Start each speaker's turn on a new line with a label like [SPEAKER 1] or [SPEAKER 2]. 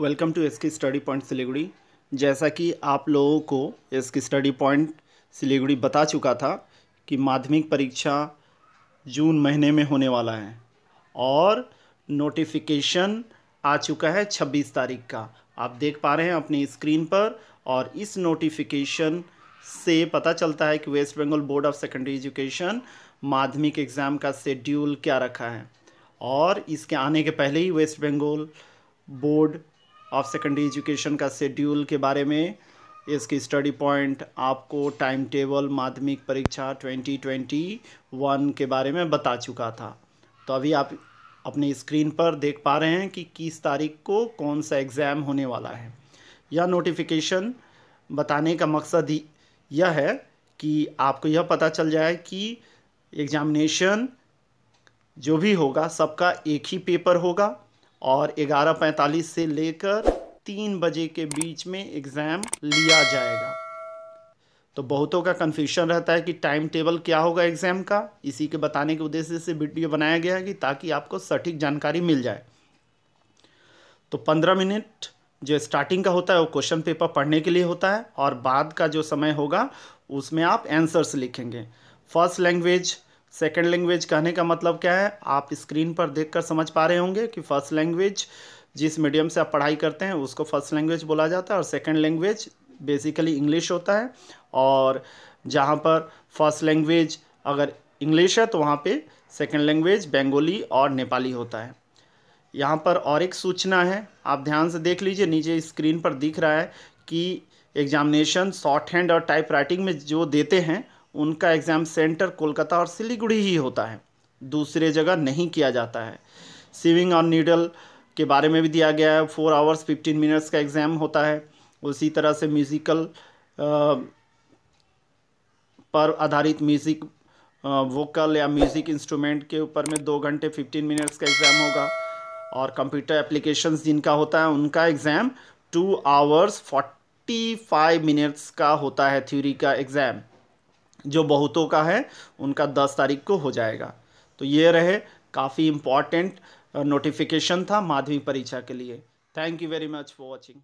[SPEAKER 1] welcome to S K study point Siliguri जैसा कि आप लोगों को S K study point Siliguri बता चुका था कि माध्यमिक परीक्षा जून महीने में होने वाला है और नोटिफिकेशन आ चुका है 26 तारीख का आप देख पा रहे हैं अपनी स्क्रीन पर और इस नोटिफिकेशन से पता चलता है कि West Bengal board of secondary education Madhyamik exam का शेड्यूल क्या रखा है और इसके आने के पहले ही West Bengal board of secondary education का शेड्यूल के बारे में इसकी स्टडी पॉइंट आपको टाइम टेबल माध्यमिक परीक्षा 2021 के बारे में बता चुका था तो अभी आप अपने स्क्रीन पर देख पा रहे हैं कि किस तारीख को कौन सा एग्ज़ाम होने वाला है यह नोटिफिकेशन बताने का मकसद ही यह है कि आपको यह पता चल जाए कि एग्ज़ामिनेशन जो भी होगा सबका एक ही पेपर होगा और 11:45 से लेकर तीन बजे के बीच में एग्ज़ाम लिया जाएगा तो बहुतों का कन्फ्यूशन रहता है कि टाइम टेबल क्या होगा एग्ज़ाम का इसी के बताने के उद्देश्य से वीडियो बनाया गया है कि ताकि आपको सटीक जानकारी मिल जाए तो पंद्रह मिनट जो स्टार्टिंग का होता है वो क्वेश्चन पेपर पढ़ने के लिए होता है और बाद का जो समय होगा उसमें आप आंसर्स लिखेंगे फर्स्ट लैंग्वेज सेकेंड लैंग्वेज कहने का मतलब क्या है आप स्क्रीन पर देख कर समझ पा रहे होंगे कि फर्स्ट लैंग्वेज जिस मीडियम से आप पढ़ाई करते हैं उसको फर्स्ट लैंग्वेज बोला जाता है और सेकेंड लैंग्वेज बेसिकली इंग्लिश होता है और जहाँ पर फर्स्ट लैंग्वेज अगर इंग्लिश है तो वहाँ पे सेकेंड लैंग्वेज बेंगोली और नेपाली होता है यहाँ पर और एक सूचना है आप ध्यान से देख लीजिए नीचे स्क्रीन पर दिख रहा है कि एग्जामिनेशन शॉर्ट हैंड और टाइप राइटिंग में जो देते हैं उनका एग्ज़ाम सेंटर कोलकाता और सिलीगुड़ी ही होता है दूसरे जगह नहीं किया जाता है सिविंग और नीडल के बारे में भी दिया गया है फोर आवर्स फिफ्टीन मिनट्स का एग्ज़ाम होता है उसी तरह से म्यूज़िकल पर आधारित म्यूज़िक वोकल या म्यूज़िक इंस्ट्रूमेंट के ऊपर में दो घंटे फिफ्टीन मिनट्स का एग्ज़ाम होगा और कंप्यूटर एप्लीकेशन जिनका होता है उनका exam two hours forty five minutes का होता है थ्योरी का एग्ज़ाम जो बहुतों का है उनका दस तारीख को हो जाएगा तो ये रहे काफ़ी इम्पॉर्टेंट नोटिफिकेशन था माध्यमिक परीक्षा के लिए thank you very much for watching